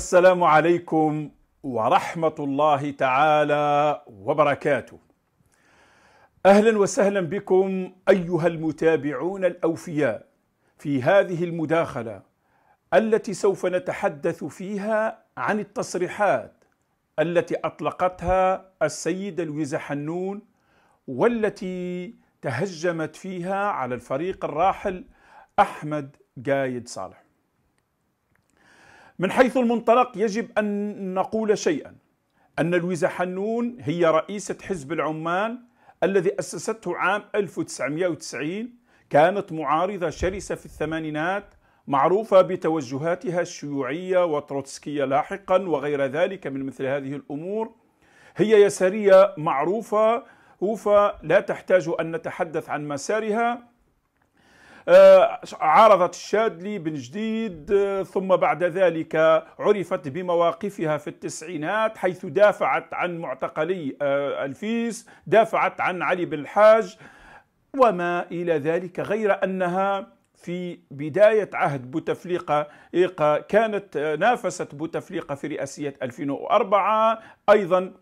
السلام عليكم ورحمة الله تعالى وبركاته. أهلا وسهلا بكم أيها المتابعون الأوفياء في هذه المداخلة التي سوف نتحدث فيها عن التصريحات التي أطلقتها السيدة لويزا حنون والتي تهجمت فيها على الفريق الراحل أحمد قايد صالح من حيث المنطلق يجب أن نقول شيئا أن لويزا حنون هي رئيسة حزب العمال الذي أسسته عام 1990 كانت معارضة شرسة في الثمانينات معروفة بتوجهاتها الشيوعية وتروتسكية لاحقا وغير ذلك من مثل هذه الأمور هي يسارية معروفة لا تحتاج أن نتحدث عن مسارها آه، عارضت الشادلي بن جديد آه، ثم بعد ذلك عرفت بمواقفها في التسعينات حيث دافعت عن معتقلي آه، الفيس دافعت عن علي بن الحاج وما إلى ذلك غير أنها في بداية عهد بوتفليقة إيه، كانت نافست بوتفليقة في رئاسية 2004 أيضا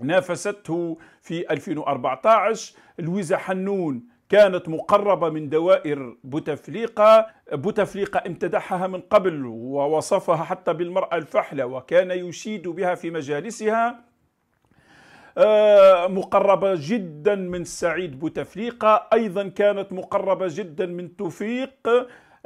نافسته في 2014 لويزا حنون كانت مقربة من دوائر بوتفليقة بوتفليقة امتدحها من قبل ووصفها حتى بالمرأة الفحلة وكان يشيد بها في مجالسها آه، مقربة جدا من سعيد بوتفليقة أيضا كانت مقربة جدا من توفيق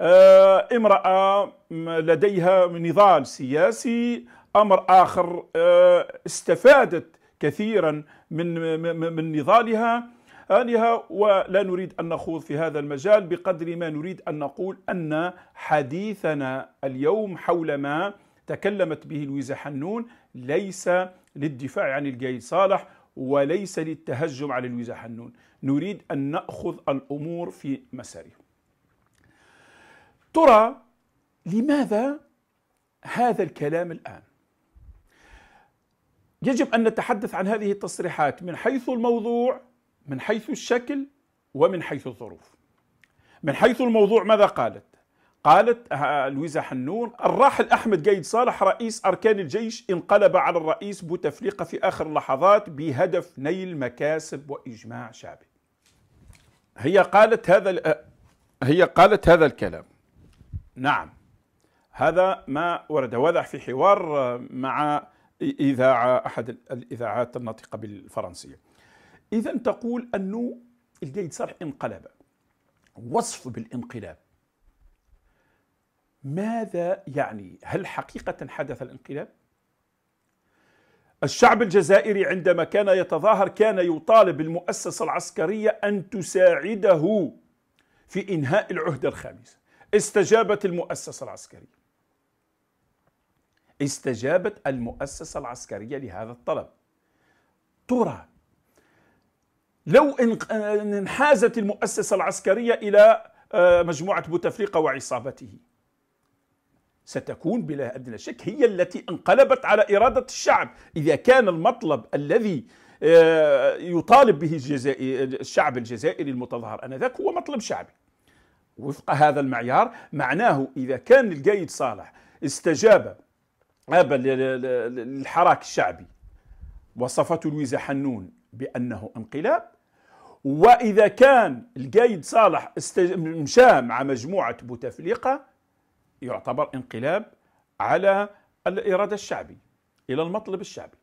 آه، امرأة لديها نضال سياسي أمر آخر آه، استفادت كثيرا من من نضالها آنها ولا نريد أن نخوض في هذا المجال بقدر ما نريد أن نقول أن حديثنا اليوم حول ما تكلمت به لويزا حنون ليس للدفاع عن الجيد صالح وليس للتهجم على لويزا حنون نريد أن نأخذ الأمور في مسارها ترى لماذا هذا الكلام الآن يجب أن نتحدث عن هذه التصريحات من حيث الموضوع من حيث الشكل ومن حيث الظروف من حيث الموضوع ماذا قالت قالت آه، آه، لويزا حنون الراحل أحمد قايد صالح رئيس أركان الجيش انقلب على الرئيس بوتفليقة في آخر اللحظات بهدف نيل مكاسب وإجماع شعبي هي قالت هذا آه، هي قالت هذا الكلام نعم هذا ما ورد وضع في حوار مع إذاعة أحد الإذاعات الناطقة بالفرنسية إذا تقول أنه القيد صالح انقلب وصف بالانقلاب ماذا يعني؟ هل حقيقة حدث الانقلاب؟ الشعب الجزائري عندما كان يتظاهر كان يطالب المؤسسة العسكرية أن تساعده في إنهاء العهدة الخامسة استجابت المؤسسة العسكرية استجابت المؤسسة العسكرية لهذا الطلب ترى لو انحازت المؤسسة العسكرية إلى آه، مجموعة بوتفليقة وعصابته ستكون بلا أدنى شك هي التي انقلبت على إرادة الشعب إذا كان المطلب الذي آه، يطالب به الشعب الجزائري المتظاهر أنذاك هو مطلب شعبي وفق هذا المعيار معناه إذا كان القايد صالح استجاب للحراك الشعبي وصفته لويزا حنون بأنه انقلاب واذا كان القايد صالح استج... مشى مع مجموعه بوتفليقه يعتبر انقلاب على الاراده الشعبيه الى المطلب الشعبي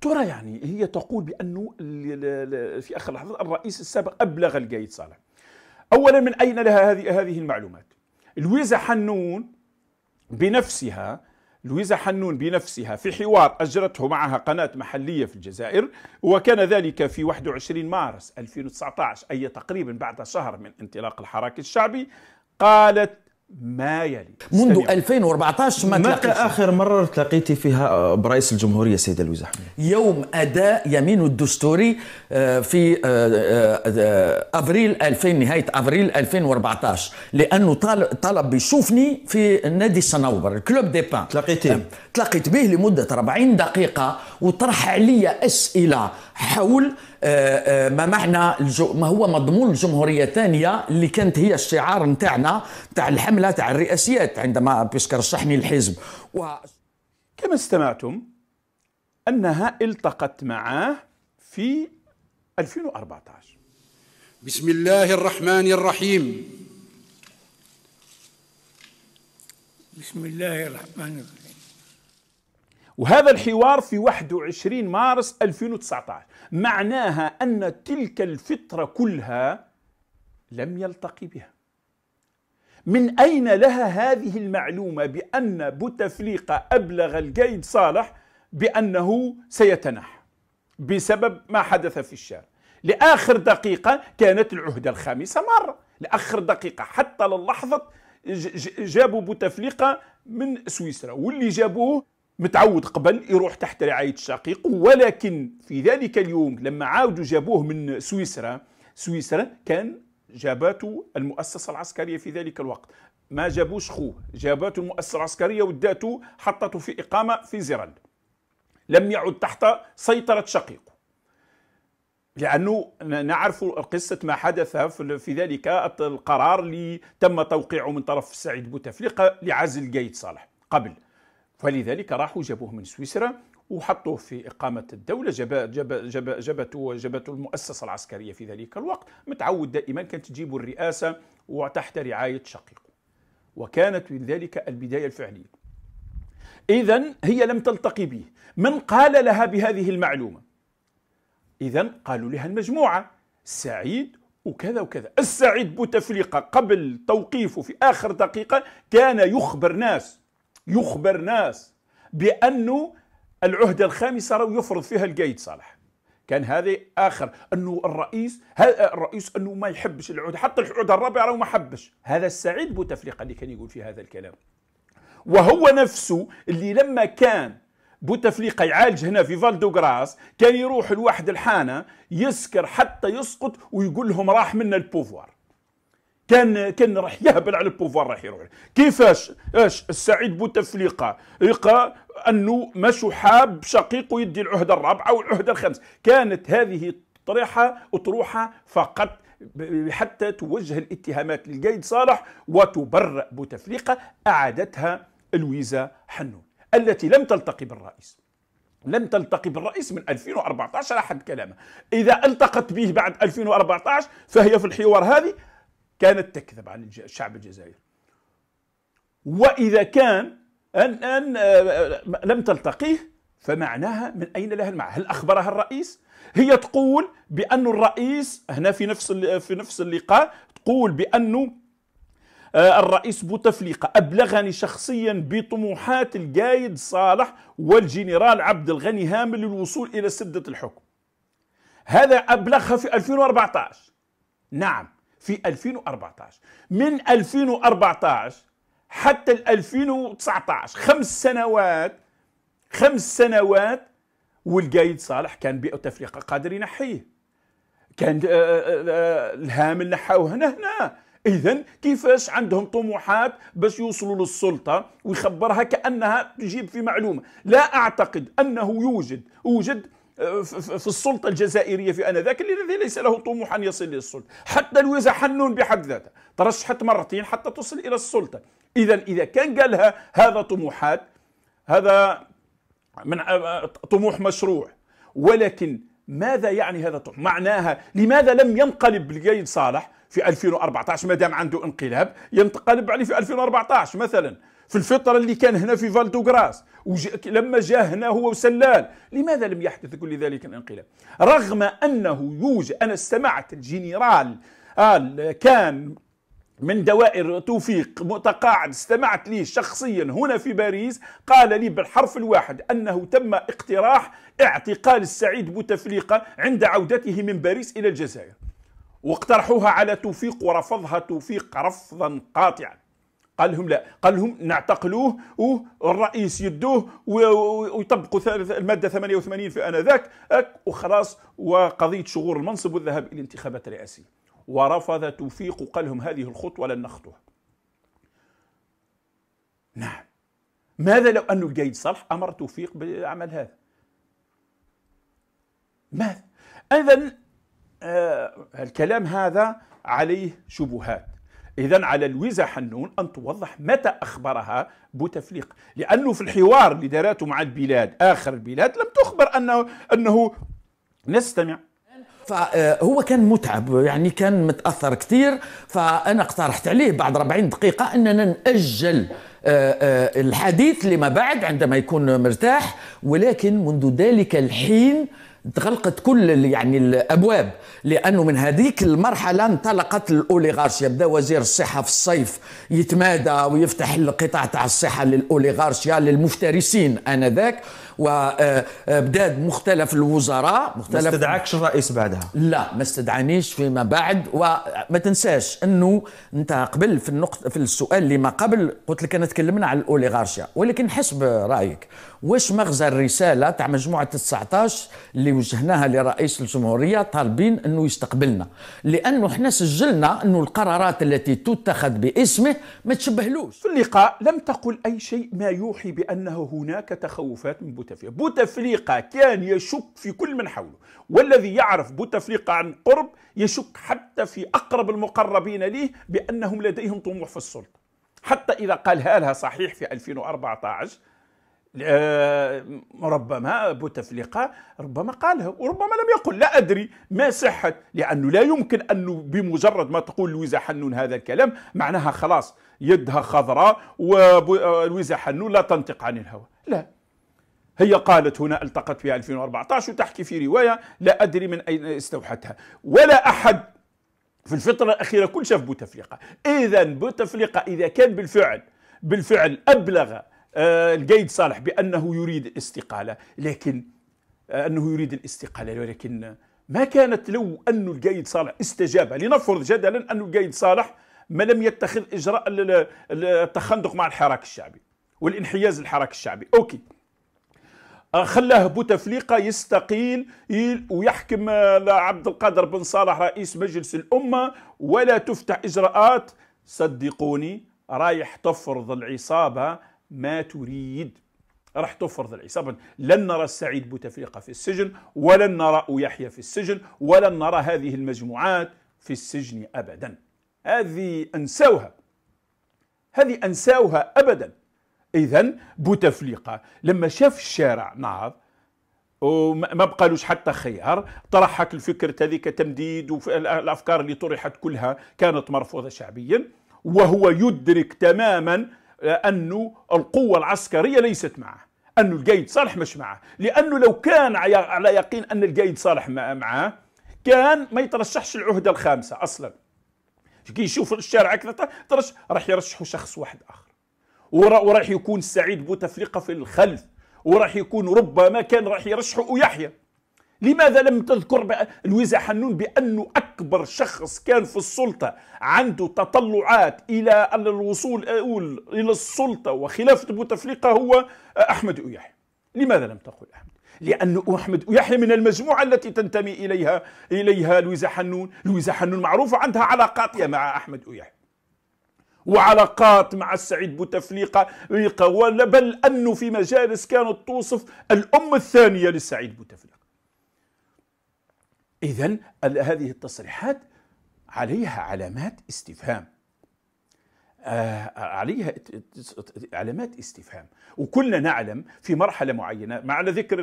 ترى يعني هي تقول بانه في اخر لحظات الرئيس السابق ابلغ القايد صالح اولا من اين لها هذه هذه المعلومات لويزا حنون بنفسها لويزا حنون بنفسها في حوار أجرته معها قناة محلية في الجزائر وكان ذلك في 21 مارس 2019 أي تقريبا بعد شهر من انطلاق الحراك الشعبي قالت ما يلي منذ 2014 ما متى اخر مره تلاقيتي فيها آه، برئيس الجمهوريه السيد لويز حميد يوم اداء يمين الدستوري آه، في آه، افريل 2000 نهايه افريل 2014 لانه طلب يشوفني في نادي الصنوبر كلوب دي بان تلاقيت تلاقيت به لمده 40 دقيقه وطرح علي اسئله حول آه، آه، ما الجو... ما هو مضمون الجمهوريه الثانيه اللي كانت هي الشعار نتاعنا نتاع الحمله تاع الرئاسيات عندما بيسك رشحني الحزب و... كما استمعتم انها التقت معاه في 2014 بسم الله الرحمن الرحيم بسم الله الرحمن الرحيم وهذا الحوار في 21 مارس 2019 معناها أن تلك الفطرة كلها لم يلتقي بها من أين لها هذه المعلومة بأن بوتفليقة أبلغ القايد صالح بأنه سيتنح بسبب ما حدث في الشارع لآخر دقيقة كانت العهدة الخامسة مرة لآخر دقيقة حتى للحظة جابوا بوتفليقة من سويسرا واللي جابوه متعود قبل يروح تحت رعاية الشقيق ولكن في ذلك اليوم لما عاودوا جابوه من سويسرا سويسرا كان جاباته المؤسسة العسكرية في ذلك الوقت ما جابوش خوه جاباته المؤسسة العسكرية وداته حطته في إقامة في زيرال لم يعد تحت سيطرة شقيقه لأنه نعرف قصة ما حدث في ذلك القرار اللي تم توقيعه من طرف سعيد بوتفليقة لعزل قايد صالح قبل ولذلك راحوا جابوه من سويسرا وحطوه في إقامة الدولة جب جب جب جبته جبته المؤسسة العسكرية في ذلك الوقت متعود دائما كانت تجيب الرئاسة وتحت رعاية شقيقه وكانت من ذلك البداية الفعلية إذا هي لم تلتقي به من قال لها بهذه المعلومة إذا قالوا لها المجموعة سعيد وكذا وكذا السعيد بوتفليقة قبل توقيفه في آخر دقيقة كان يخبر ناس يخبر ناس بأنه العهدة الخامسة راه يفرض فيها القايد صالح كان هذا اخر انه الرئيس الرئيس انه ما يحبش العهده حتى العهده الرابعه راه ما حبش هذا السعيد بوتفليقه اللي كان يقول في هذا الكلام وهو نفسه اللي لما كان بوتفليقه يعالج هنا في فالدو غراس كان يروح لواحد الحانه يسكر حتى يسقط ويقول لهم راح منا البوفوار كان كان راح يهبل على البوفوار راح يروح كيفاش اش السعيد بوتفليقه لقى انه ماشي حاب شقيقه يدي العهده الرابعه والعهده الخامسه كانت هذه طريحه اطروحه فقط حتى توجه الاتهامات للقايد صالح وتبرأ بوتفليقه اعادتها الويزه حنون التي لم تلتقي بالرئيس لم تلتقي بالرئيس من 2014 على حد كلامه إذا التقت به بعد 2014 فهي في الحوار هذه كانت تكذب عن الشعب الجزائري وإذا كان أن, أن آه، آه، لم تلتقيه فمعناها من أين لها المعنى هل أخبرها الرئيس هي تقول بأن الرئيس هنا في نفس في نفس اللقاء تقول بأنه آه، الرئيس بوتفليقة أبلغني شخصيا بطموحات القايد صالح والجنرال عبد الغني هامل للوصول إلى سدة الحكم هذا أبلغها في 2014 نعم في 2014 من 2014 حتى 2019 خمس سنوات خمس سنوات والقايد صالح كان بيئة قادر ينحيه كان آه، آه، آه، الهامل نحاوه هنا هنا اذا كيفاش عندهم طموحات باش يوصلوا للسلطه ويخبرها كانها تجيب في معلومه لا اعتقد انه يوجد يوجد آه، في السلطة الجزائرية في آنذاك الذي ليس له طموح أن يصل للسلطة حتى الوزة حنون بحد ذاته ترشحت مرتين حتى تصل إلى السلطة إذا إذا كان قالها هذا طموحات هذا من آه، آه، طموح مشروع ولكن ماذا يعني هذا الطموح؟ معناها لماذا لم ينقلب القايد صالح في 2014 ما دام عنده انقلاب ينقلب عليه في 2014 مثلا في الفترة اللي كان هنا في فالدوغراس لما جاء هنا هو وسلال لماذا لم يحدث كل ذلك الانقلاب رغم أنه يوجد أنا استمعت الجنرال آل آه، كان من دوائر توفيق متقاعد استمعت ليه شخصيا هنا في باريس قال لي بالحرف الواحد أنه تم اقتراح اعتقال السعيد بوتفليقة عند عودته من باريس إلى الجزائر واقترحوها على توفيق ورفضها توفيق رفضا قاطعا قال لهم لا قال لهم نعتقلوه والرئيس يدوه ويطبقوا الماده 88 في انذاك وخلاص وقضيه شغور المنصب والذهاب الى الانتخابات الرئاسيه ورفض توفيق قال لهم هذه الخطوه لن نخطوها نعم ماذا لو أن الجيد صالح أمر توفيق بعمل هذا ماذا إذا آه الكلام هذا عليه شبهات إذا على لويزا حنون أن توضح متى أخبرها بوتفليقة لأنه في الحوار اللي دارته مع البلاد آخر البلاد لم تخبر أنه, أنه نستمع فهو آه، كان متعب يعني كان متاثر كثير فانا اقترحت عليه بعد 40 دقيقه اننا ناجل آه، آه، الحديث لما بعد عندما يكون مرتاح ولكن منذ ذلك الحين تغلقت كل يعني الابواب لانه من هذيك المرحله انطلقت الاوليغارشيا بدا وزير الصحه في الصيف يتمادى ويفتح القطاع تاع الصحه للاوليغارشيا للمفترسين انذاك وبداد مختلف الوزراء مختلف ما استدعاكش الرئيس بعدها لا ما استدعانيش فيما بعد وما تنساش انه انت قبل في النقطه في السؤال اللي ما قبل قلت لك انا تكلمنا على الاوليغارشيا ولكن حسب رايك واش مغزى الرساله تاع مجموعه 19 اللي وجهناها لرئيس الجمهوريه طالبين انه يستقبلنا لانه احنا سجلنا انه القرارات التي تتخذ باسمه ما تشبهلوش في اللقاء لم تقل اي شيء ما يوحي بانه هناك تخوفات من بوتفليقة بوتفليقة كان يشك في كل من حوله والذي يعرف بوتفليقة عن قرب يشك حتى في أقرب المقربين له بأنهم لديهم طموح في السلطة حتى إذا قالها لها صحيح في 2014 آه، ربما بوتفليقة ربما قالها وربما لم يقل لا أدري ما صحة لأنه لا يمكن أنه بمجرد ما تقول لويزا حنون هذا الكلام معناها خلاص يدها خضراء ولويزا آه، حنون لا تنطق عن الهوى لا هي قالت هنا التقت في 2014 وتحكي في رواية لا أدري من أين استوحتها ولا أحد في الفترة الأخيرة كل شاف بوتفليقة إذا بوتفليقة إذا كان بالفعل بالفعل أبلغ آه القيد صالح بأنه يريد الاستقالة لكن آه أنه يريد الاستقالة ولكن ما كانت لو أن القيد صالح استجاب لنفرض جدلا أن القيد صالح ما لم يتخذ إجراء التخندق مع الحراك الشعبي والانحياز للحراك الشعبي أوكي خلاه بوتفليقه يستقيل ويحكم آه، عبد القادر بن صالح رئيس مجلس الامه ولا تفتح اجراءات صدقوني رايح تفرض العصابه ما تريد راح تفرض العصابة لن نرى السعيد بوتفليقة في السجن ولن نرى يحيى في السجن ولن نرى هذه المجموعات في السجن أبدا هذه أنساوها هذه أنساوها أبدا اذا بوتفليقه لما شاف الشارع نهض وما بقالوش حتى خيار طرحك الفكرة هذيك تمديد والأفكار اللي طرحت كلها كانت مرفوضة شعبيا وهو يدرك تماما آه، أنه القوة العسكرية ليست معه أنه القايد صالح مش معه لأنه لو كان على يقين أن القايد صالح معه كان ما يترشحش العهدة الخامسة أصلا كي يشوف الشارع أكثر ترش راح يرشحوا شخص واحد آخر وراح يكون سعيد بوتفليقه في الخلف وراح يكون ربما كان راح يرشحه يحيى لماذا لم تذكر لويزا حنون بأنه أكبر شخص كان في السلطة عنده تطلعات إلى الوصول إلى السلطة وخلافة بوتفليقة هو أحمد أيحيى لماذا لم تقل أحمد؟ لأن أحمد يحيى من المجموعة التي تنتمي إليها إليها لويزا حنون لويزا حنون معروفة عندها علاقات مع أحمد أيحيى وعلاقات مع السعيد بوتفليقة بل أنه في مجالس كانت توصف الأم الثانية للسعيد بوتفليقة إذا هذه التصريحات عليها علامات استفهام آه عليها علامات استفهام وكلنا نعلم في مرحلة معينة مع على ذكر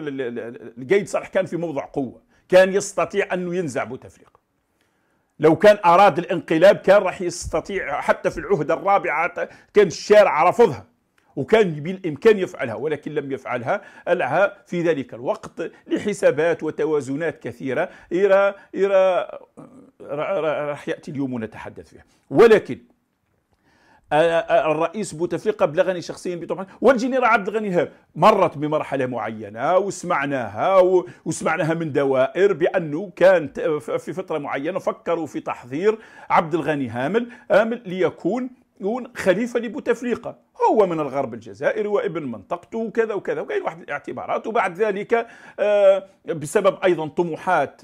القيد صالح كان في موضع قوة كان يستطيع أنه ينزع بوتفليقة لو كان أراد الانقلاب كان راح يستطيع حتى في العهدة الرابعة كان الشارع رفضها وكان بالإمكان يفعلها ولكن لم يفعلها لها في ذلك الوقت لحسابات وتوازنات كثيرة إلى إلى راح يأتي اليوم ونتحدث فيها ولكن الرئيس بوتفليقه بلغني شخصيا بطبعا والجنرال عبد الغني هاب مرت بمرحله معينه وسمعناها وسمعناها من دوائر بانه كان في فتره معينه فكروا في تحضير عبد الغني هامل آمل ليكون يكون خليفه لبوتفليقه هو من الغرب الجزائري وابن منطقته وكذا وكذا وكاين واحد الاعتبارات وبعد ذلك آه، بسبب ايضا طموحات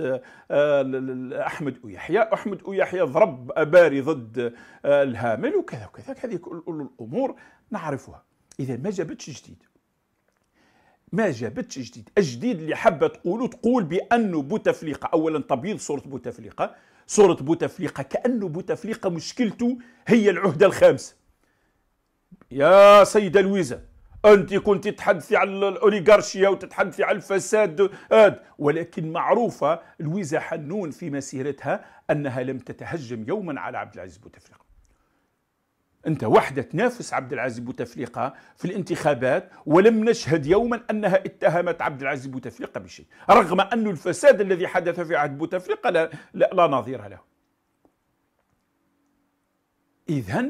آه، احمد ويحيى احمد ويحيى ضرب اباري ضد آه، الهامل وكذا وكذا هذه كل الامور نعرفها اذا ما جابتش جديد ما جابتش جديد الجديد اللي حابه تقوله تقول بانه بوتفليقه اولا تبييض صوره بوتفليقه صورة بوتفليقة كأنه بوتفليقة مشكلته هي العهدة الخامسة يا سيدة لويزا أنت كنت تتحدثي على الأوليغارشيا وتتحدثي على الفساد آد. ولكن معروفة لويزا حنون في مسيرتها أنها لم تتهجم يوما على عبد العزيز بوتفليقة أنت وحدة تنافس عبد العزيز بوتفليقة في الانتخابات ولم نشهد يوما أنها اتهمت عبد العزيز بوتفليقة بشيء رغم أن الفساد الذي حدث في عهد بوتفليقة لا, لا, لا نظير له إذا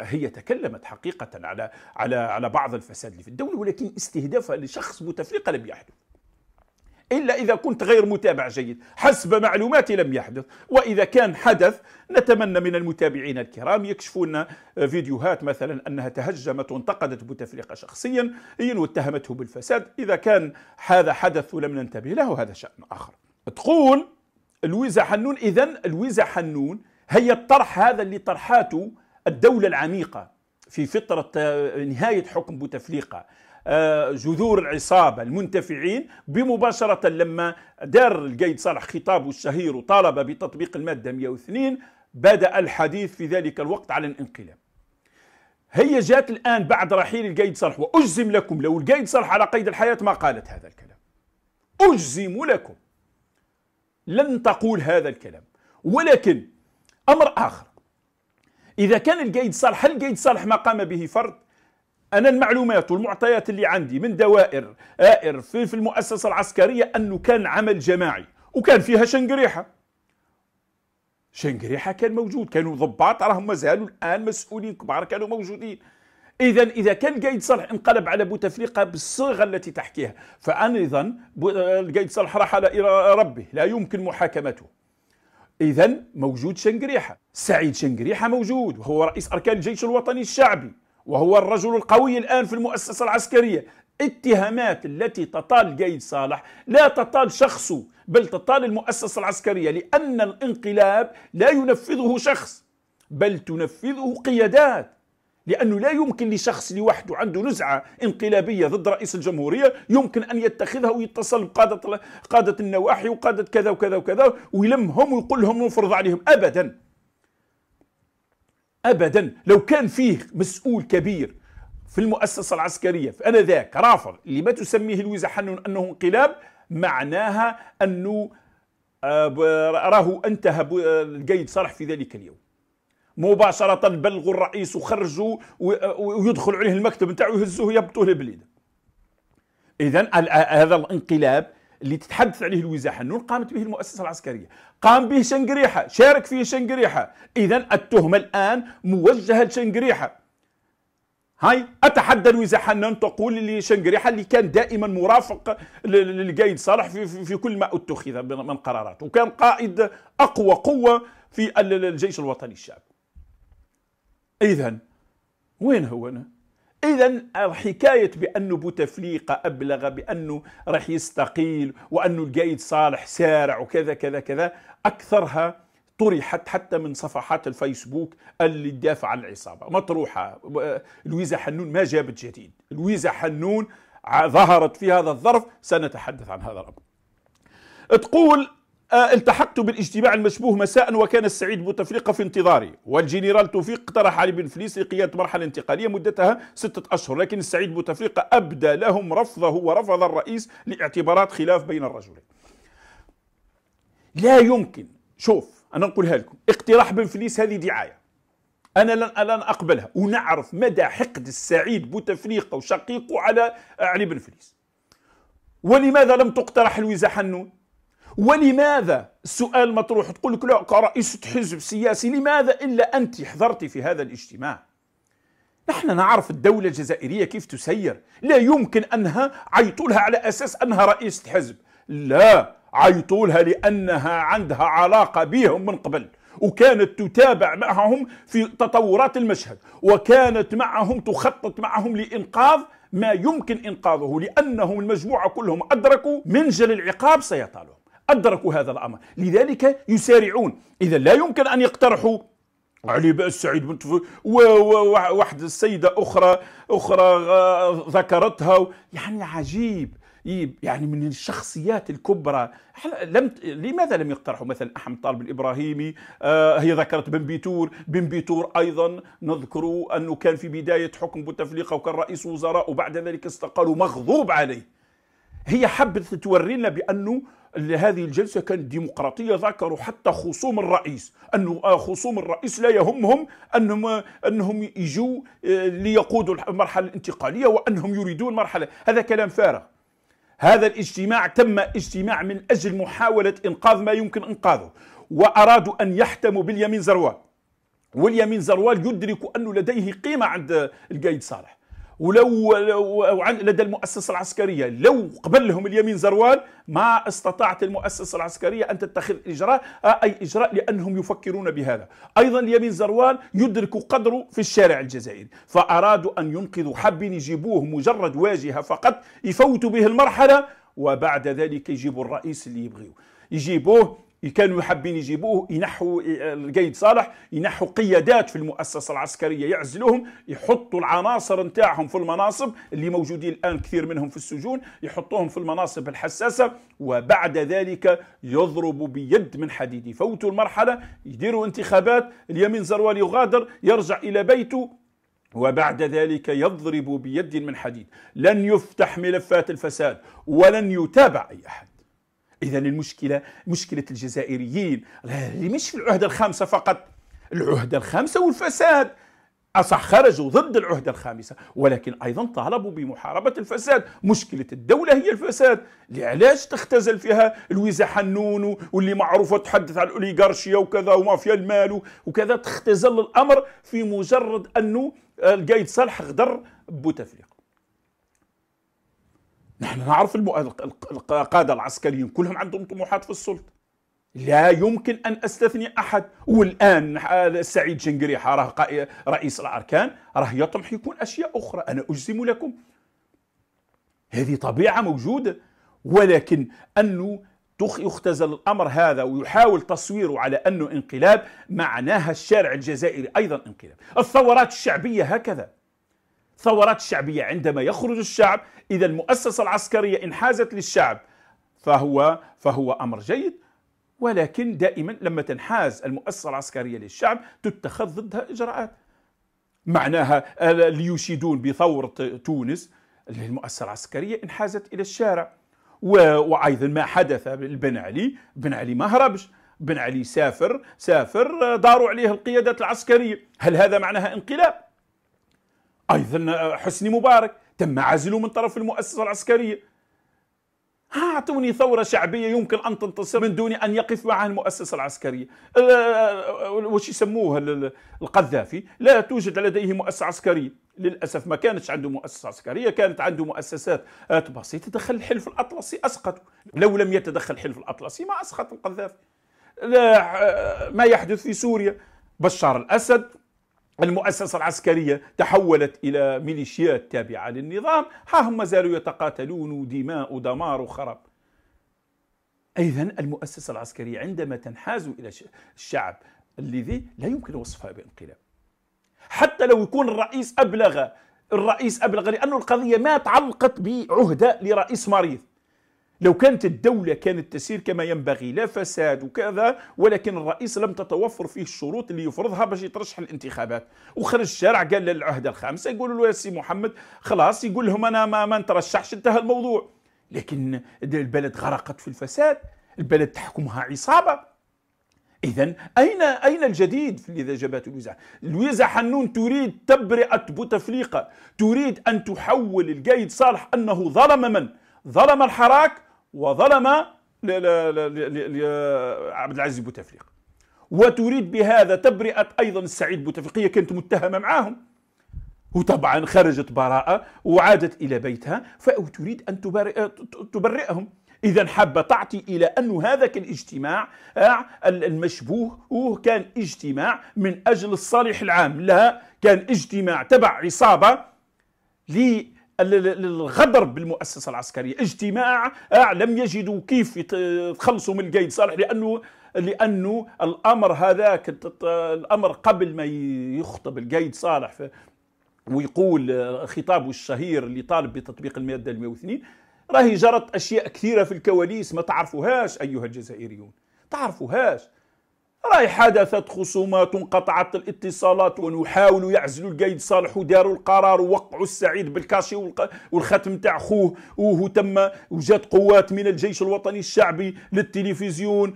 هي تكلمت حقيقة على على على بعض الفساد اللي في الدولة ولكن استهدافها لشخص بوتفليقة لم يحدث إلا إذا كنت غير متابع جيد حسب معلوماتي لم يحدث وإذا كان حدث نتمنى من المتابعين الكرام يكشفون فيديوهات مثلا أنها تهجمت وانتقدت بوتفليقة شخصيا واتهمته بالفساد إذا كان هذا حدث ولم ننتبه له هذا شأن آخر تقول لويزا حنون إذا لويزا حنون هي الطرح هذا اللي طرحاته الدولة العميقة في فترة آه، نهاية حكم بوتفليقة آه، جذور العصابة المنتفعين بمباشرة لما دار القيد صالح خطابه الشهير وطالب بتطبيق المادة 102 بدأ الحديث في ذلك الوقت على الانقلاب هي جات الآن بعد رحيل القيد صالح وأجزم لكم لو القيد صالح على قيد الحياة ما قالت هذا الكلام أجزم لكم لن تقول هذا الكلام ولكن أمر آخر إذا كان القيد صالح هل القيد صالح ما قام به فرد أنا المعلومات والمعطيات اللي عندي من دوائر آئر في, في المؤسسة العسكرية أنه كان عمل جماعي وكان فيها شنقريحة شنقريحة كان موجود كانوا ضباط راهم مازالوا الآن مسؤولين كبار كانوا موجودين إذا إذا كان قايد صالح انقلب على بوتفليقة بالصيغة التي تحكيها فأنا إذا قايد صالح راح إلى ربه لا يمكن محاكمته إذا موجود شنقريحة سعيد شنقريحة موجود وهو رئيس أركان الجيش الوطني الشعبي وهو الرجل القوي الآن في المؤسسة العسكرية اتهامات التي تطال جيد صالح لا تطال شخصه بل تطال المؤسسة العسكرية لأن الانقلاب لا ينفذه شخص بل تنفذه قيادات لأنه لا يمكن لشخص لوحده عنده نزعة انقلابية ضد رئيس الجمهورية يمكن أن يتخذها ويتصل بقادة قادة النواحي وقادة كذا وكذا وكذا ويلمهم ويقول لهم ونفرض عليهم أبدا ابدا لو كان فيه مسؤول كبير في المؤسسه العسكريه ذاك رافض لما تسميه لويزا حنون انه انقلاب معناها انه آه، راه انتهى القيد صالح في ذلك اليوم مباشرة بلغوا الرئيس وخرجوا ويدخلوا عليه المكتب نتاعو يهزوه يبطوه لبليده إذا آه، هذا الانقلاب اللي تتحدث عليه لويزا حنون قامت به المؤسسه العسكريه، قام به شنقريحه، شارك فيه شنقريحه، اذا التهمه الان موجهه لشنقريحه. هاي اتحدى لويزا حنان تقول لشنقريحه اللي كان دائما مرافق للقايد صالح في, في, في كل ما اتخذ من قرارات، وكان قائد اقوى قوه في الجيش الوطني الشعبي. اذا وين هو أنا؟ إذا الحكاية بأنه بوتفليقة أبلغ بأنه راح يستقيل وأنه القايد صالح سارع وكذا كذا كذا أكثرها طرحت حتى من صفحات الفيسبوك اللي تدافع عن العصابة مطروحة لويزا حنون ما جابت جديد لويزا حنون ظهرت في هذا الظرف سنتحدث عن هذا الأمر تقول آه، التحقت بالاجتماع المشبوه مساء وكان السعيد بوتفليقة في انتظاري والجنرال توفيق اقترح علي بن فليس لقيادة مرحلة انتقالية مدتها ستة أشهر لكن السعيد بوتفليقة أبدى لهم رفضه ورفض الرئيس لاعتبارات خلاف بين الرجلين لا يمكن شوف أنا نقولها لكم اقتراح بن فليس هذه دعاية أنا لن, لن أقبلها ونعرف مدى حقد السعيد بوتفليقة وشقيقه على علي بن فليس ولماذا لم تقترح لويزا حنون ولماذا السؤال مطروح تقول لك لا كرئيسة حزب سياسي لماذا إلا أنت حضرتي في هذا الاجتماع نحن نعرف الدولة الجزائرية كيف تسير لا يمكن أنها عيطولها على أساس أنها رئيسة حزب لا عيطولها لأنها عندها علاقة بهم من قبل وكانت تتابع معهم في تطورات المشهد وكانت معهم تخطط معهم لإنقاذ ما يمكن إنقاذه لأنهم المجموعة كلهم أدركوا منجل العقاب سيطالهم أدركوا هذا الأمر لذلك يسارعون إذا لا يمكن أن يقترحوا علي بن سعيد بن وواحد السيدة أخرى أخرى آه، ذكرتها يعني عجيب يعني من الشخصيات الكبرى لم لماذا لم يقترحوا مثلا احمد طالب الابراهيمي آه هي ذكرت بن بيتور بن بيتور ايضا نذكر انه كان في بدايه حكم بوتفليقه وكان رئيس وزراء وبعد ذلك استقال مغضوب عليه هي حبت تورينا بانه هذه الجلسة كانت ديمقراطية ذكروا حتى خصوم الرئيس أنه آه، خصوم الرئيس لا يهمهم أنهم أنهم يجوا آه، ليقودوا المرحلة الانتقالية وأنهم يريدون مرحلة هذا كلام فارغ هذا الاجتماع تم اجتماع من أجل محاولة إنقاذ ما يمكن إنقاذه وأرادوا أن يحتموا باليمين زروال واليمين زروال يدرك أنه لديه قيمة عند القايد صالح ولو وعن لدى المؤسسه العسكريه لو قبلهم اليمين زروال ما استطاعت المؤسسه العسكريه ان تتخذ اجراء آه، اي اجراء لانهم يفكرون بهذا ايضا اليمين زروال يدرك قدره في الشارع الجزائري فارادوا ان ينقذوا حابين يجيبوه مجرد واجهه فقط يفوتوا به المرحله وبعد ذلك يجيبوا الرئيس اللي يبغيه يجيبوه كانوا حابين يجيبوه ينحوا آه، القيد صالح ينحوا قيادات في المؤسسه العسكريه يعزلوهم يحطوا العناصر نتاعهم في المناصب اللي موجودين الان كثير منهم في السجون يحطوهم في المناصب الحساسه وبعد ذلك يضرب بيد من حديد يفوتوا المرحله يديروا انتخابات اليمين زروال يغادر يرجع الى بيته وبعد ذلك يضرب بيد من حديد لن يفتح ملفات الفساد ولن يتابع اي احد اذا المشكله مشكله الجزائريين اللي مش في العهده الخامسه فقط العهده الخامسه والفساد أصح خرجوا ضد العهدة الخامسة ولكن أيضا طالبوا بمحاربة الفساد مشكلة الدولة هي الفساد لعلاش تختزل فيها لويزا حنون واللي معروفة تحدث عن الاوليغارشيا وكذا ومافيا المال وكذا تختزل الأمر في مجرد أنه القايد صالح غدر بوتفليقة نحن نعرف القادة العسكريين كلهم عندهم طموحات في السلطة لا يمكن أن أستثني أحد والآن آه، سعيد شنقريحة راه رئيس الأركان راه يطمح يكون أشياء أخرى أنا أجزم لكم هذه طبيعة موجودة ولكن أنه يختزل الأمر هذا ويحاول تصويره على أنه انقلاب معناها الشارع الجزائري أيضا انقلاب الثورات الشعبية هكذا ثورات شعبية عندما يخرج الشعب إذا المؤسسة العسكرية انحازت للشعب فهو فهو أمر جيد ولكن دائما لما تنحاز المؤسسة العسكرية للشعب تتخذ ضدها إجراءات معناها آه، ليشيدون بثورة تونس المؤسسة العسكرية انحازت إلى الشارع وأيضا ما حدث لبن علي بن علي ما هربش بن علي سافر سافر آه، داروا عليه القيادات العسكرية هل هذا معناها انقلاب ايضا آه، حسني مبارك تم عزله من طرف المؤسسه العسكريه اعطوني ثوره شعبيه يمكن ان تنتصر من دون ان يقف معها المؤسسه العسكريه آه، آه، وش يسموه القذافي لا توجد لديه مؤسسه عسكريه للاسف ما كانتش عنده مؤسسه عسكريه كانت عنده مؤسسات بسيطه تدخل الحلف الاطلسي اسقط لو لم يتدخل الحلف الاطلسي ما اسقط القذافي ما يحدث في سوريا بشار الاسد المؤسسة العسكرية تحولت إلى ميليشيات تابعة للنظام ها هم ما زالوا يتقاتلون دماء ودمار وخراب إذا المؤسسة العسكرية عندما تنحاز إلى الشعب الذي لا يمكن وصفها بانقلاب حتى لو يكون الرئيس أبلغ الرئيس أبلغ لأن القضية ما تعلقت بعهدة لرئيس مريض لو كانت الدولة كانت تسير كما ينبغي لا فساد وكذا ولكن الرئيس لم تتوفر فيه الشروط اللي يفرضها باش يترشح الانتخابات وخرج الشارع قال للعهدة الخامسة يقولوا له يا سي محمد خلاص يقول لهم أنا ما, ما نترشحش انتهى الموضوع لكن البلد غرقت في الفساد البلد تحكمها عصابة إذا أين أين الجديد في إذا جابته الويزا؟ الويزا حنون تريد تبرئة بوتفليقة، تريد أن تحول القايد صالح أنه ظلم من؟ ظلم الحراك وظلم عبد العزيز بوتفليق وتريد بهذا تبرئة أيضا السعيد بوتفليقية كانت متهمة معاهم وطبعا خرجت براءة وعادت إلى بيتها فتريد أن تبرئهم إذا حابة تعطي إلى أن هذاك الاجتماع آه، المشبوه كان اجتماع من أجل الصالح العام لا كان اجتماع تبع عصابة لي الغدر بالمؤسسه العسكريه اجتماع آه، لم يجدوا كيف يتخلصوا من القيد صالح لانه لانه الامر هذاك الامر قبل ما يخطب القيد صالح ويقول آه، خطابه الشهير اللي طالب بتطبيق الماده 102 راهي جرت اشياء كثيره في الكواليس ما تعرفوهاش ايها الجزائريون تعرفوهاش راي حدثت خصومات قطعت الاتصالات ونحاولوا يعزلوا القايد صالح وداروا القرار ووقعوا السعيد بالكاشي والختم تاع خوه وهو تم وجات قوات من الجيش الوطني الشعبي للتلفزيون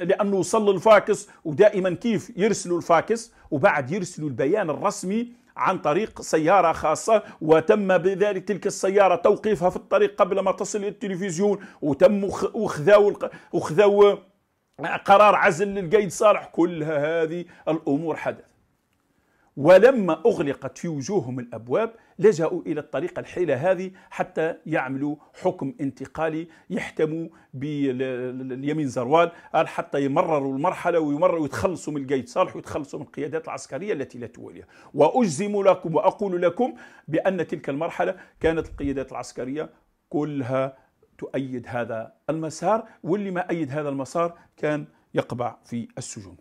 لانه وصل الفاكس ودائما كيف يرسلوا الفاكس وبعد يرسلوا البيان الرسمي عن طريق سيارة خاصة وتم بذلك تلك السيارة توقيفها في الطريق قبل ما تصل للتلفزيون وتم وخذوا وخذوا قرار عزل للقيد صالح كل هذه الأمور حدث ولما أغلقت في وجوههم الأبواب لجأوا إلى الطريقة الحيلة هذه حتى يعملوا حكم انتقالي يحتموا باليمين زروال قال حتى يمرروا المرحلة ويمرروا ويتخلصوا من القيد صالح ويتخلصوا من القيادات العسكرية التي لا تواليها وأجزم لكم وأقول لكم بأن تلك المرحلة كانت القيادات العسكرية كلها تؤيد هذا المسار واللي ما أيد هذا المسار كان يقبع في السجون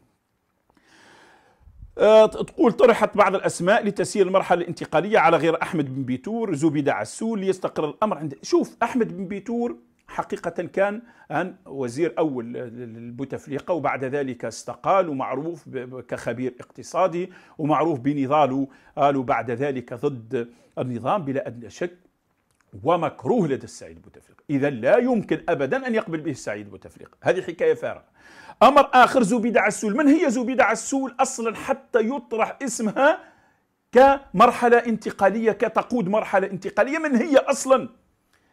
آه، تقول طرحت بعض الاسماء لتسيير المرحله الانتقاليه على غير احمد بن بيتور زبيدة عسول ليستقر الامر عند شوف احمد بن بيتور حقيقة كان عن وزير أول لبوتفليقة وبعد ذلك استقال ومعروف كخبير اقتصادي ومعروف بنضاله قالوا بعد ذلك ضد النظام بلا أدنى شك ومكروه لدى السعيد بوتفليقه إذا لا يمكن أبدا أن يقبل به السعيد بوتفليقه هذه حكاية فارغة أمر آخر زبيدة عسول من هي زبيدة عسول أصلا حتى يطرح اسمها كمرحلة انتقالية كتقود مرحلة انتقالية من هي أصلا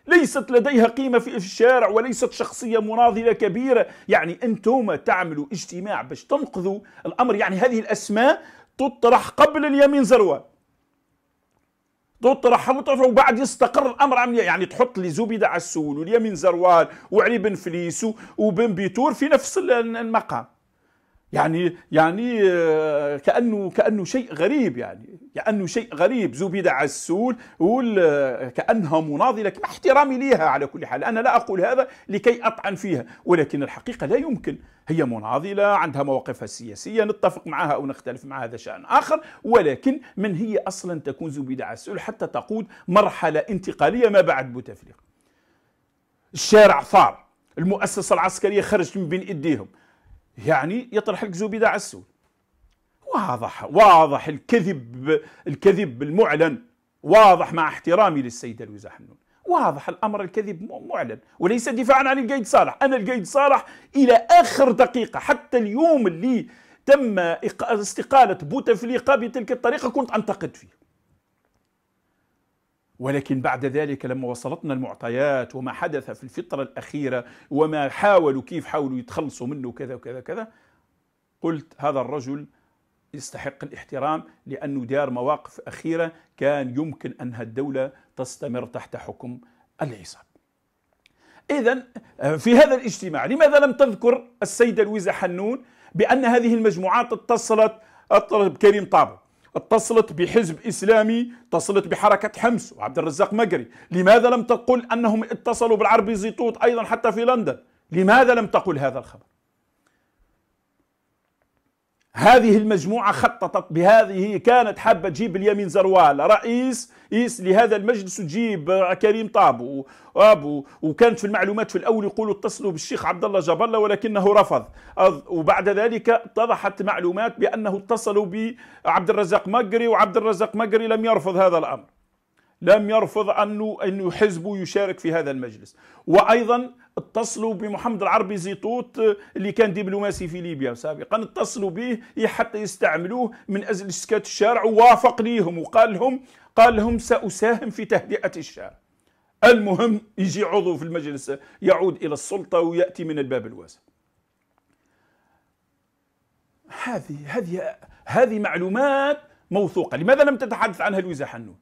ليست لديها قيمة في الشارع وليست شخصية مناضلة كبيرة يعني أنتم تعملوا اجتماع باش تنقذوا الأمر يعني هذه الأسماء تطرح قبل اليمين زروة تطرحها وتطرح وبعد يستقر الامر عمليا يعني تحط لي زبيده على السول واليمين زروال وعلي بن فليس وبن بيتور في نفس المقام يعني يعني آه، كانه كانه شيء غريب يعني كانه شيء غريب زبيدة السول آه، كانها مناضله مع احترامي ليها على كل حال انا لا اقول هذا لكي اطعن فيها ولكن الحقيقه لا يمكن هي مناضله عندها مواقفها السياسيه نتفق معها او نختلف معها هذا شان اخر ولكن من هي اصلا تكون زبيدة السول حتى تقود مرحله انتقاليه ما بعد بوتفليقه الشارع ثار المؤسسه العسكريه خرجت من بين ايديهم يعني يطرح لك زبيدة على عسول واضح واضح الكذب الكذب المعلن واضح مع احترامي للسيدة لويزا حنون واضح الامر الكذب معلن وليس دفاعا عن القيد صالح، انا القيد صالح الى اخر دقيقه حتى اليوم اللي تم استقاله بوتفليقه بتلك الطريقه كنت انتقد فيه. ولكن بعد ذلك لما وصلتنا المعطيات وما حدث في الفترة الأخيرة وما حاولوا كيف حاولوا يتخلصوا منه كذا وكذا كذا قلت هذا الرجل يستحق الاحترام لأنه دار مواقف أخيرة كان يمكن أنها الدولة تستمر تحت حكم العصابة إذا آه، في هذا الاجتماع لماذا لم تذكر السيدة لويزا حنون بأن هذه المجموعات اتصلت كريم طابو اتصلت بحزب إسلامي اتصلت بحركة حمص وعبد الرزاق مقري لماذا لم تقل أنهم اتصلوا بالعربي زيتوت أيضا حتى في لندن لماذا لم تقل هذا الخبر هذه المجموعة خططت بهذه كانت حابة تجيب اليمين زروال رئيس إيس لهذا المجلس تجيب كريم طابو أبو وكانت في المعلومات في الأول يقولوا اتصلوا بالشيخ عبد الله جبلة ولكنه رفض وبعد ذلك اتضحت معلومات بأنه اتصلوا بعبد الرزاق مقري وعبد الرزاق مقري لم يرفض هذا الأمر لم يرفض أنه, أنه حزبه يشارك في هذا المجلس وأيضا اتصلوا بمحمد العربي زيتوت آه، اللي كان دبلوماسي في ليبيا سابقا اتصلوا به حتى يستعملوه من اجل اسكات الشارع ووافق ليهم وقال لهم قال لهم ساساهم في تهدئه الشارع المهم يجي عضو في المجلس يعود الى السلطه وياتي من الباب الواسع هذه هذه هذه معلومات موثوقه لماذا لم تتحدث عنها لويزا حنون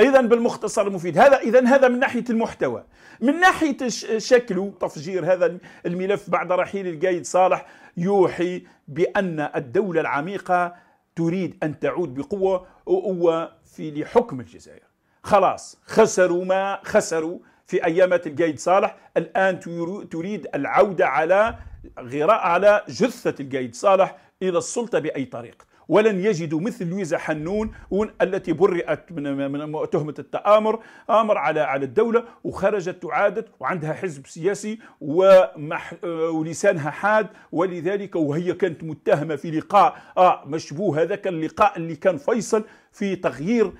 اذا بالمختصر المفيد هذا اذا هذا من ناحيه المحتوى من ناحيه شكله تفجير هذا الملف بعد رحيل القايد صالح يوحي بان الدوله العميقه تريد ان تعود بقوه وفي لحكم الجزائر خلاص خسروا ما خسروا في ايامات القايد صالح الان تريد العوده على غراء على جثه القايد صالح الى السلطه باي طريقه ولن يجدوا مثل لويزا حنون التي برئت من من تهمه التآمر آمر على على الدوله وخرجت تعادت وعندها حزب سياسي آه، ولسانها حاد ولذلك وهي كانت متهمه في لقاء اه مشبوه هذاك اللقاء اللي كان فيصل في تغيير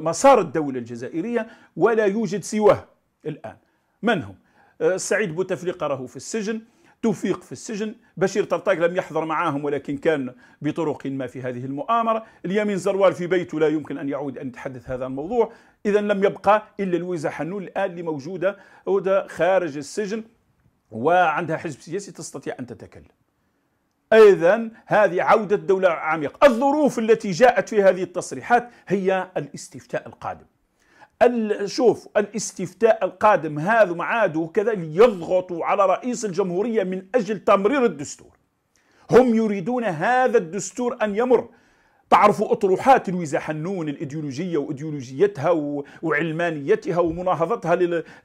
مسار الدوله الجزائريه ولا يوجد سواه الان من هم؟ آه، سعيد بوتفليقه راهو في السجن توفيق في السجن بشير طرطاق لم يحضر معاهم ولكن كان بطرق ما في هذه المؤامرة اليمين زروال في بيته لا يمكن أن يعود أن يتحدث هذا الموضوع إذا لم يبقى إلا لويزا حنون الآن اللي موجودة خارج السجن وعندها حزب سياسي تستطيع أن تتكلم ايضا هذه عوده دوله عميقه الظروف التي جاءت في هذه التصريحات هي الاستفتاء القادم شوف الاستفتاء القادم هذا معاد وكذا يضغطوا على رئيس الجمهورية من أجل تمرير الدستور هم يريدون هذا الدستور أن يمر تعرفوا أطروحات لويزا حنون الإيديولوجية وإيديولوجيتها وعلمانيتها ومناهضتها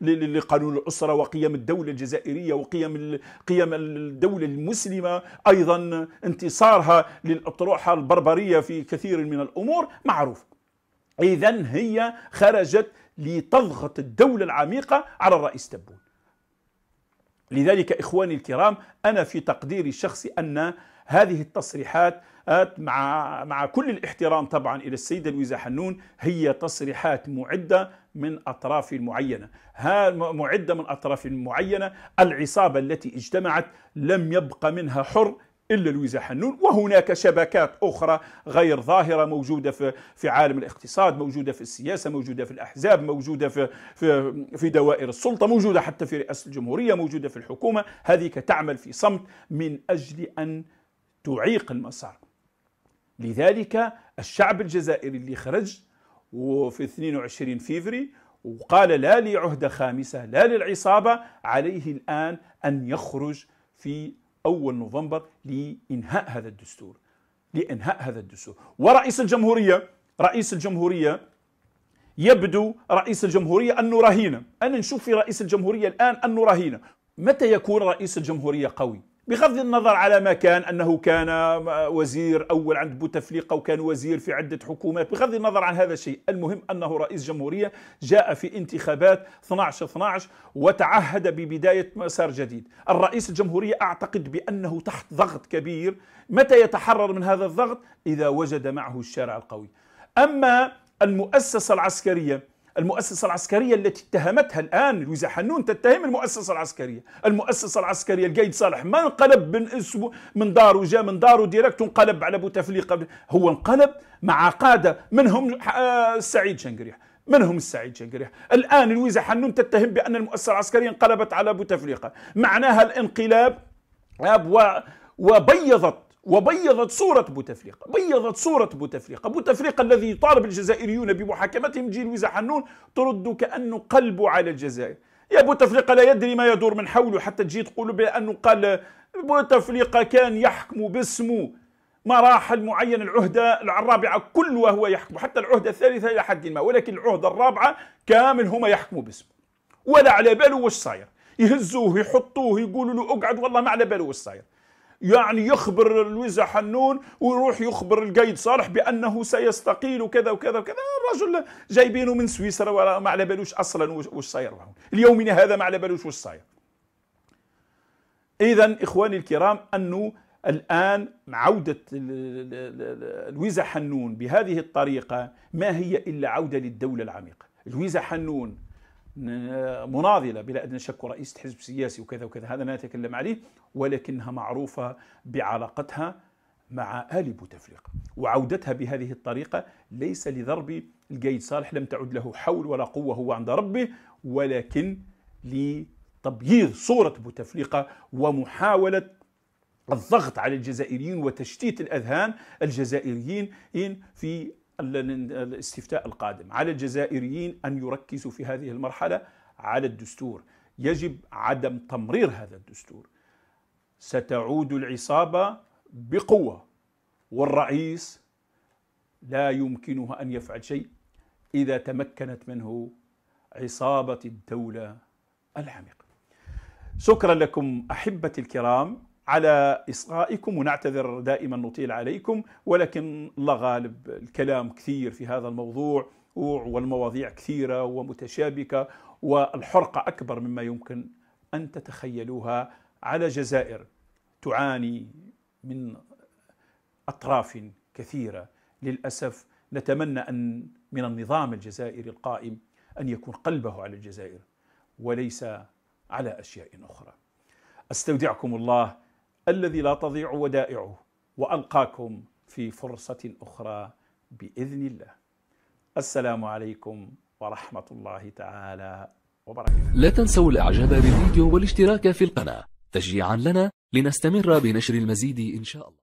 لقانون الأسرة وقيم الدولة الجزائرية وقيم قيم الدولة المسلمة أيضا انتصارها للأطروحة البربرية في كثير من الأمور معروف إذا هي خرجت لتضغط الدولة العميقة على الرئيس تبون لذلك إخواني الكرام أنا في تقديري الشخصي أن هذه التصريحات آه، مع مع كل الاحترام طبعا الى السيده لويزا حنون هي تصريحات معده من اطراف معينه، ها معده من اطراف معينه، العصابه التي اجتمعت لم يبقى منها حر إلا لويزا حنون وهناك شبكات أخرى غير ظاهرة موجودة في, في عالم الاقتصاد موجودة في السياسة موجودة في الأحزاب موجودة في, في, في دوائر السلطة موجودة حتى في رئاسة الجمهورية موجودة في الحكومة هذيك تعمل في صمت من أجل أن تعيق المسار لذلك الشعب الجزائري اللي خرج وفي 22 فيفري وقال لا لعهدة خامسة لا للعصابة عليه الآن أن يخرج في أول نوفمبر لإنهاء هذا الدستور لإنهاء هذا الدستور ورئيس الجمهورية رئيس الجمهورية يبدو رئيس الجمهورية أنه رهينة أنا نشوف في رئيس الجمهورية الآن أنه رهينة متى يكون رئيس الجمهورية قوي بغض النظر على ما كان انه كان وزير اول عند بوتفليقه وكان وزير في عده حكومات بغض النظر عن هذا الشيء المهم انه رئيس جمهوريه جاء في انتخابات 12 12 وتعهد ببدايه مسار جديد الرئيس الجمهوريه اعتقد بانه تحت ضغط كبير متى يتحرر من هذا الضغط اذا وجد معه الشارع القوي اما المؤسسه العسكريه المؤسسة العسكرية التي اتهمتها الآن لويزا حنون تتهم المؤسسة العسكرية المؤسسة العسكرية القايد صالح ما انقلب من اسمه من داره جاء من داره ديركت انقلب على بوتفليقة هو انقلب مع قادة منهم السعيد آه، شنقريح منهم السعيد شنقريح الآن لويزا حنون تتهم بأن المؤسسة العسكرية انقلبت على بوتفليقة معناها الانقلاب وبيضت وبيضت صورة بوتفليقة بيضت صورة بوتفليقة بوتفليقة الذي يطالب الجزائريون بمحاكمتهم ويزا حنون ترد كأنه قلبه على الجزائر يا بوتفليقة لا يدري ما يدور من حوله حتى تجي تقول بأنه قال بوتفليقة كان يحكم باسمه مراحل معينة العهدة الرابعة كلها هو يحكم حتى العهدة الثالثة إلى حد ما ولكن العهدة الرابعة كامل هما يحكموا باسمه ولا على باله واش صاير يهزوه يحطوه يقولوا له اقعد والله ما على باله واش صاير يعني يخبر لويزا حنون ويروح يخبر القايد صالح بانه سيستقيل وكذا وكذا وكذا الرجل جايبينه من سويسرا ولا ما على بالوش اصلا واش صاير اليومنا هذا ما على بالوش واش صاير اذا اخواني الكرام انه الآن عودة لويزا حنون بهذه الطريقة ما هي إلا عودة للدولة العميقة لويزا حنون مناضله بلا ادنى شك ورئيسه حزب سياسي وكذا وكذا هذا لا نتكلم عليه ولكنها معروفه بعلاقتها مع ال بوتفليقه وعودتها بهذه الطريقه ليس لضرب القايد صالح لم تعد له حول ولا قوه هو عند ربه ولكن لتبييض صوره بوتفليقه ومحاوله الضغط على الجزائريين وتشتيت الاذهان الجزائريين في الاستفتاء القادم على الجزائريين أن يركزوا في هذه المرحلة على الدستور يجب عدم تمرير هذا الدستور ستعود العصابة بقوة والرئيس لا يمكنه أن يفعل شيء إذا تمكنت منه عصابة الدولة العميقة شكرا لكم أحبتي الكرام على إصغائكم ونعتذر دائما نطيل عليكم ولكن الله غالب الكلام كثير في هذا الموضوع والمواضيع كثيرة ومتشابكة والحرقة أكبر مما يمكن أن تتخيلوها على جزائر تعاني من أطراف كثيرة للأسف نتمنى أن من النظام الجزائري القائم أن يكون قلبه على الجزائر وليس على أشياء أخرى استودعكم الله الذي لا تضيع ودائعه وألقاكم في فرصة أخرى بإذن الله السلام عليكم ورحمة الله تعالى وبركاته لا تنسوا الإعجاب بالفيديو والاشتراك في القناة تشجيعا لنا لنستمر بنشر المزيد إن شاء الله